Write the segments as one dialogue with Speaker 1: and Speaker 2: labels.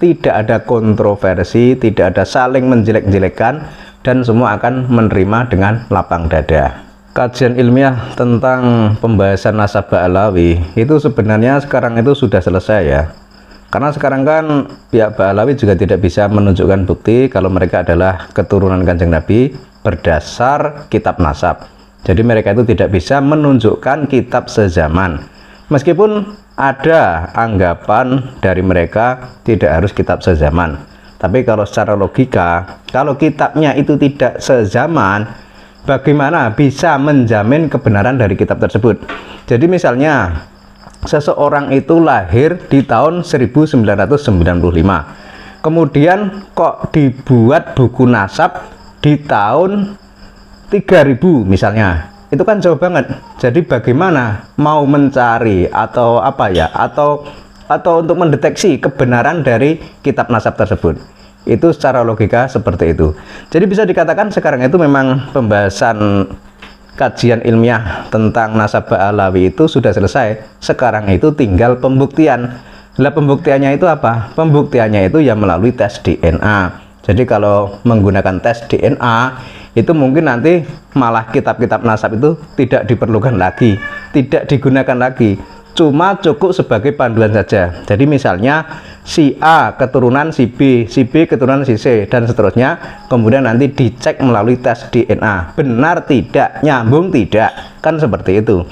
Speaker 1: tidak ada kontroversi, tidak ada saling menjelek-jelekan, dan semua akan menerima dengan lapang dada. Kajian ilmiah tentang pembahasan Nasabah Alawi itu sebenarnya sekarang itu sudah selesai ya. Karena sekarang kan pihak Ba'alawi juga tidak bisa menunjukkan bukti kalau mereka adalah keturunan Kanjeng Nabi berdasar kitab nasab. Jadi mereka itu tidak bisa menunjukkan kitab sezaman Meskipun ada anggapan dari mereka tidak harus kitab sezaman, tapi kalau secara logika, kalau kitabnya itu tidak sezaman, bagaimana bisa menjamin kebenaran dari kitab tersebut? Jadi misalnya seseorang itu lahir di tahun 1995. Kemudian kok dibuat buku nasab di tahun 3000 misalnya itu kan jauh banget. Jadi bagaimana mau mencari atau apa ya atau atau untuk mendeteksi kebenaran dari kitab nasab tersebut. Itu secara logika seperti itu. Jadi bisa dikatakan sekarang itu memang pembahasan kajian ilmiah tentang nasab alawi itu sudah selesai. Sekarang itu tinggal pembuktian. Lah pembuktiannya itu apa? Pembuktiannya itu ya melalui tes DNA. Jadi kalau menggunakan tes DNA itu mungkin nanti malah kitab-kitab nasab itu tidak diperlukan lagi, tidak digunakan lagi. Cuma cukup sebagai panduan saja. Jadi misalnya si A keturunan si B, si B keturunan si C dan seterusnya, kemudian nanti dicek melalui tes DNA. Benar tidak, nyambung tidak, kan seperti itu.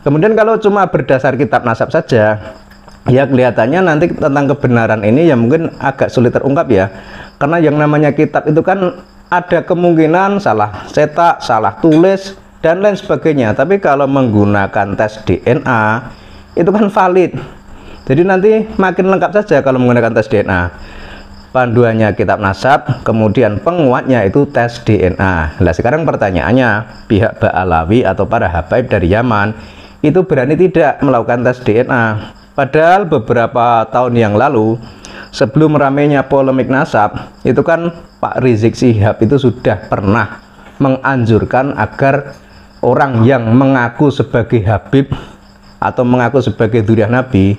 Speaker 1: Kemudian kalau cuma berdasar kitab nasab saja, ya kelihatannya nanti tentang kebenaran ini ya mungkin agak sulit terungkap ya karena yang namanya kitab itu kan ada kemungkinan salah cetak, salah tulis, dan lain sebagainya. Tapi kalau menggunakan tes DNA, itu kan valid. Jadi nanti makin lengkap saja kalau menggunakan tes DNA. Panduannya kitab nasab, kemudian penguatnya itu tes DNA. Nah sekarang pertanyaannya, pihak Ba'alawi atau para habaib dari Yaman, itu berani tidak melakukan tes DNA. Padahal beberapa tahun yang lalu, sebelum ramenya polemik nasab itu kan Pak Rizik Sihab itu sudah pernah menganjurkan agar orang yang mengaku sebagai Habib atau mengaku sebagai durian Nabi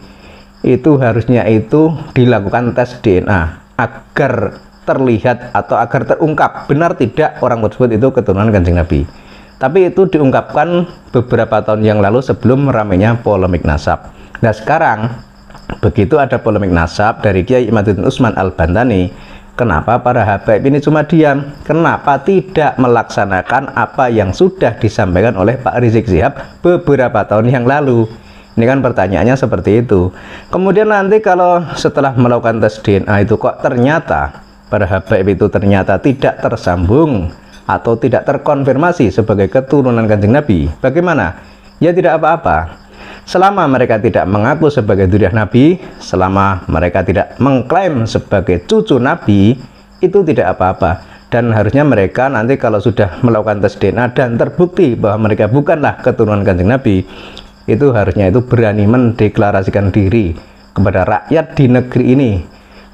Speaker 1: itu harusnya itu dilakukan tes DNA agar terlihat atau agar terungkap benar tidak orang tersebut itu keturunan kanjeng Nabi tapi itu diungkapkan beberapa tahun yang lalu sebelum ramenya polemik nasab nah sekarang Begitu ada polemik nasab dari Kiai Imaduddin Usman Al-Bantani, kenapa para habaib ini cuma diam? Kenapa tidak melaksanakan apa yang sudah disampaikan oleh Pak Rizik Sihab beberapa tahun yang lalu? Ini kan pertanyaannya seperti itu. Kemudian nanti kalau setelah melakukan tes DNA itu kok ternyata para habaib itu ternyata tidak tersambung atau tidak terkonfirmasi sebagai keturunan kanjeng Nabi. Bagaimana? Ya tidak apa-apa selama mereka tidak mengaku sebagai duriah Nabi, selama mereka tidak mengklaim sebagai cucu Nabi, itu tidak apa-apa. Dan harusnya mereka nanti kalau sudah melakukan tes DNA dan terbukti bahwa mereka bukanlah keturunan kanjeng Nabi, itu harusnya itu berani mendeklarasikan diri kepada rakyat di negeri ini,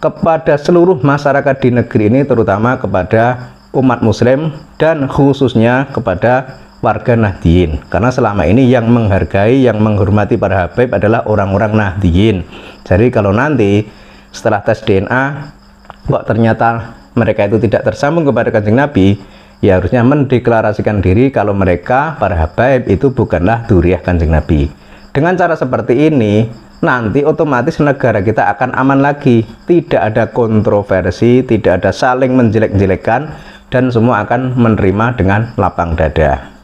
Speaker 1: kepada seluruh masyarakat di negeri ini, terutama kepada umat muslim dan khususnya kepada warga Nahdiyin karena selama ini yang menghargai yang menghormati para habib adalah orang-orang Nahdiyin jadi kalau nanti setelah tes DNA kok ternyata mereka itu tidak tersambung kepada kanjeng Nabi ya harusnya mendeklarasikan diri kalau mereka para habib itu bukanlah duriah kancing Nabi dengan cara seperti ini nanti otomatis negara kita akan aman lagi tidak ada kontroversi tidak ada saling menjelek-jelekan dan semua akan menerima dengan lapang dada.